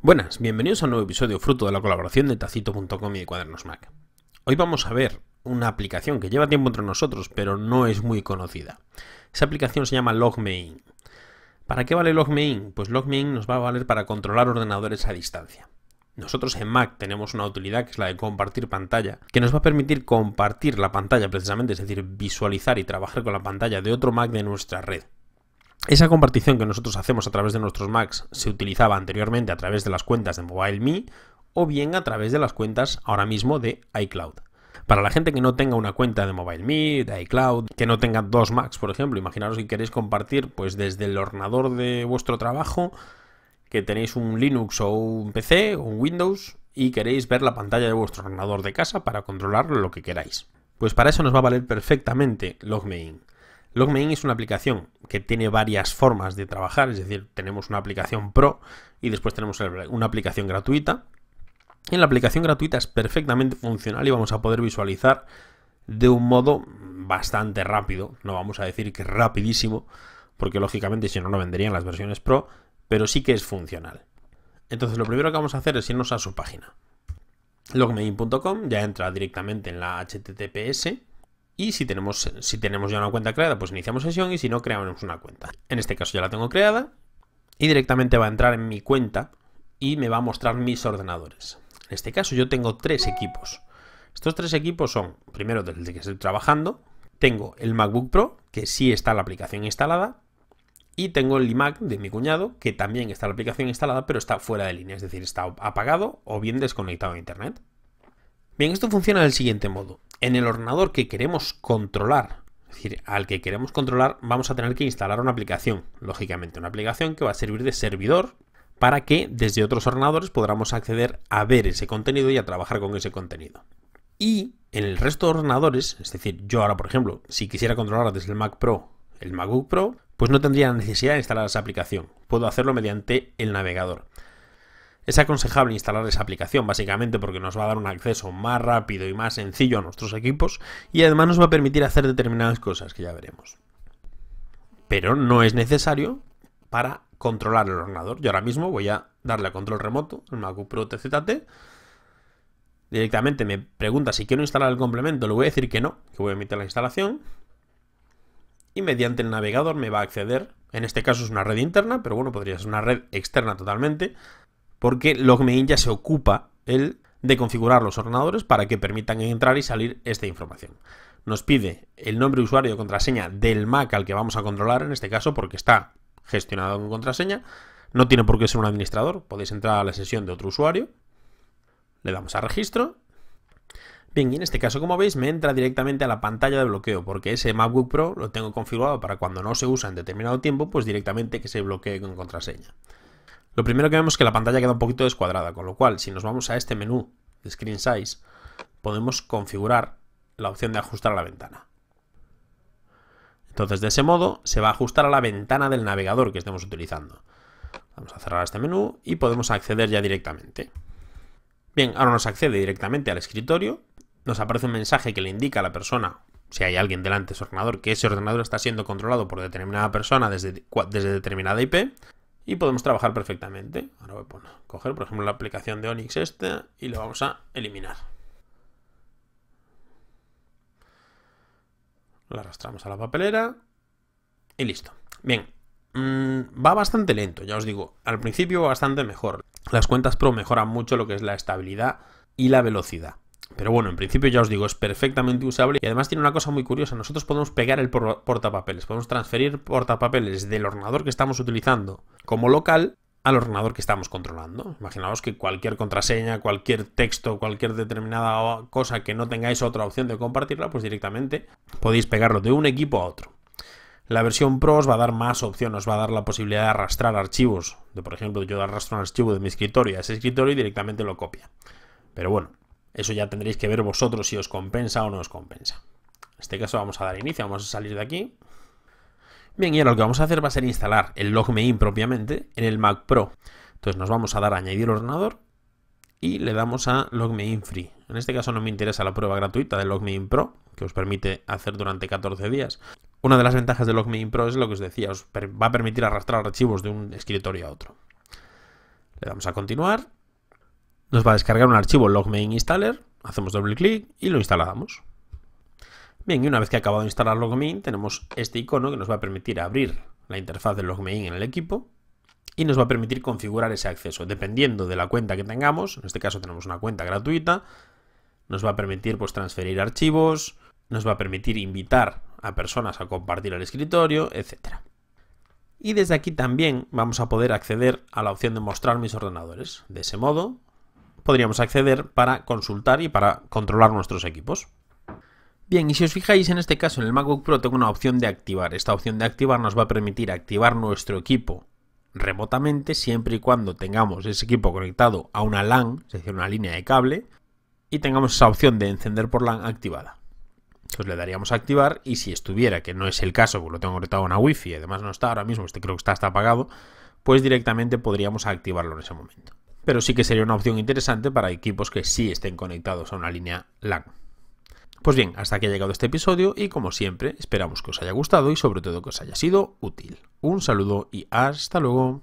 Buenas, bienvenidos a un nuevo episodio fruto de la colaboración de tacito.com y de Cuadernos Mac. Hoy vamos a ver una aplicación que lleva tiempo entre nosotros, pero no es muy conocida. Esa aplicación se llama Logmain. ¿Para qué vale Logmain? Pues Logmain nos va a valer para controlar ordenadores a distancia. Nosotros en Mac tenemos una utilidad que es la de compartir pantalla, que nos va a permitir compartir la pantalla precisamente, es decir, visualizar y trabajar con la pantalla de otro Mac de nuestra red. Esa compartición que nosotros hacemos a través de nuestros Macs se utilizaba anteriormente a través de las cuentas de MobileMe o bien a través de las cuentas ahora mismo de iCloud. Para la gente que no tenga una cuenta de MobileMe, de iCloud, que no tenga dos Macs, por ejemplo, imaginaros que queréis compartir pues desde el ordenador de vuestro trabajo, que tenéis un Linux o un PC o un Windows y queréis ver la pantalla de vuestro ordenador de casa para controlar lo que queráis. Pues para eso nos va a valer perfectamente LogMeIn. LogMeIn es una aplicación que tiene varias formas de trabajar, es decir, tenemos una aplicación pro y después tenemos una aplicación gratuita. En la aplicación gratuita es perfectamente funcional y vamos a poder visualizar de un modo bastante rápido, no vamos a decir que rapidísimo, porque lógicamente si no, no venderían las versiones pro, pero sí que es funcional. Entonces lo primero que vamos a hacer es irnos a su página. Logmein.com ya entra directamente en la HTTPS y si tenemos, si tenemos ya una cuenta creada, pues iniciamos sesión y si no, creamos una cuenta. En este caso ya la tengo creada y directamente va a entrar en mi cuenta y me va a mostrar mis ordenadores. En este caso yo tengo tres equipos. Estos tres equipos son, primero desde que estoy trabajando, tengo el MacBook Pro, que sí está la aplicación instalada, y tengo el iMac de mi cuñado, que también está la aplicación instalada, pero está fuera de línea, es decir, está apagado o bien desconectado a Internet. Bien, esto funciona del siguiente modo. En el ordenador que queremos controlar, es decir, al que queremos controlar, vamos a tener que instalar una aplicación, lógicamente, una aplicación que va a servir de servidor para que desde otros ordenadores podamos acceder a ver ese contenido y a trabajar con ese contenido. Y en el resto de ordenadores, es decir, yo ahora por ejemplo, si quisiera controlar desde el Mac Pro el MacBook Pro, pues no tendría necesidad de instalar esa aplicación. Puedo hacerlo mediante el navegador es aconsejable instalar esa aplicación, básicamente porque nos va a dar un acceso más rápido y más sencillo a nuestros equipos y además nos va a permitir hacer determinadas cosas que ya veremos. Pero no es necesario para controlar el ordenador. Yo ahora mismo voy a darle a control remoto, el Macu Pro TZT. Directamente me pregunta si quiero instalar el complemento, le voy a decir que no, que voy a emitir la instalación. Y mediante el navegador me va a acceder, en este caso es una red interna, pero bueno, podría ser una red externa totalmente, porque LogMeIn ya se ocupa de configurar los ordenadores para que permitan entrar y salir esta información. Nos pide el nombre de usuario y contraseña del Mac al que vamos a controlar, en este caso porque está gestionado con contraseña. No tiene por qué ser un administrador, podéis entrar a la sesión de otro usuario. Le damos a registro. Bien, y en este caso, como veis, me entra directamente a la pantalla de bloqueo, porque ese MacBook Pro lo tengo configurado para cuando no se usa en determinado tiempo, pues directamente que se bloquee con contraseña. Lo primero que vemos es que la pantalla queda un poquito descuadrada, con lo cual, si nos vamos a este menú de Screen Size, podemos configurar la opción de ajustar a la ventana. Entonces, de ese modo, se va a ajustar a la ventana del navegador que estemos utilizando. Vamos a cerrar este menú y podemos acceder ya directamente. Bien, ahora nos accede directamente al escritorio, nos aparece un mensaje que le indica a la persona, si hay alguien delante de su ordenador, que ese ordenador está siendo controlado por determinada persona desde, desde determinada IP, y podemos trabajar perfectamente. Ahora voy a coger, por ejemplo, la aplicación de Onyx esta y lo vamos a eliminar. La arrastramos a la papelera y listo. Bien, mm, va bastante lento, ya os digo. Al principio bastante mejor. Las cuentas Pro mejoran mucho lo que es la estabilidad y la velocidad. Pero bueno, en principio ya os digo, es perfectamente usable y además tiene una cosa muy curiosa, nosotros podemos pegar el portapapeles, podemos transferir portapapeles del ordenador que estamos utilizando como local al ordenador que estamos controlando. Imaginaos que cualquier contraseña, cualquier texto, cualquier determinada cosa que no tengáis otra opción de compartirla, pues directamente podéis pegarlo de un equipo a otro. La versión Pro os va a dar más opciones, os va a dar la posibilidad de arrastrar archivos. De, por ejemplo, yo arrastro un archivo de mi escritorio a ese escritorio y directamente lo copia. Pero bueno, eso ya tendréis que ver vosotros si os compensa o no os compensa. En este caso vamos a dar inicio, vamos a salir de aquí. Bien, y ahora lo que vamos a hacer va a ser instalar el LogMeIn propiamente en el Mac Pro. Entonces nos vamos a dar a añadir ordenador y le damos a LogMeIn Free. En este caso no me interesa la prueba gratuita de LogMeIn Pro, que os permite hacer durante 14 días. Una de las ventajas de LogMeIn Pro es lo que os decía, os va a permitir arrastrar archivos de un escritorio a otro. Le damos a continuar nos va a descargar un archivo logmain installer, hacemos doble clic y lo instalamos. Bien, y una vez que ha acabado de instalar logmain, tenemos este icono que nos va a permitir abrir la interfaz de logmain en el equipo y nos va a permitir configurar ese acceso. Dependiendo de la cuenta que tengamos, en este caso tenemos una cuenta gratuita, nos va a permitir pues, transferir archivos, nos va a permitir invitar a personas a compartir el escritorio, etc. Y desde aquí también vamos a poder acceder a la opción de mostrar mis ordenadores. De ese modo, podríamos acceder para consultar y para controlar nuestros equipos. Bien, y si os fijáis en este caso en el MacBook Pro tengo una opción de activar. Esta opción de activar nos va a permitir activar nuestro equipo remotamente siempre y cuando tengamos ese equipo conectado a una LAN, es decir, una línea de cable, y tengamos esa opción de encender por LAN activada. Entonces le daríamos a activar y si estuviera, que no es el caso, porque lo tengo conectado a una wifi y además no está ahora mismo, este creo que está, hasta apagado, pues directamente podríamos activarlo en ese momento pero sí que sería una opción interesante para equipos que sí estén conectados a una línea LAN. Pues bien, hasta aquí ha llegado este episodio y como siempre esperamos que os haya gustado y sobre todo que os haya sido útil. Un saludo y hasta luego.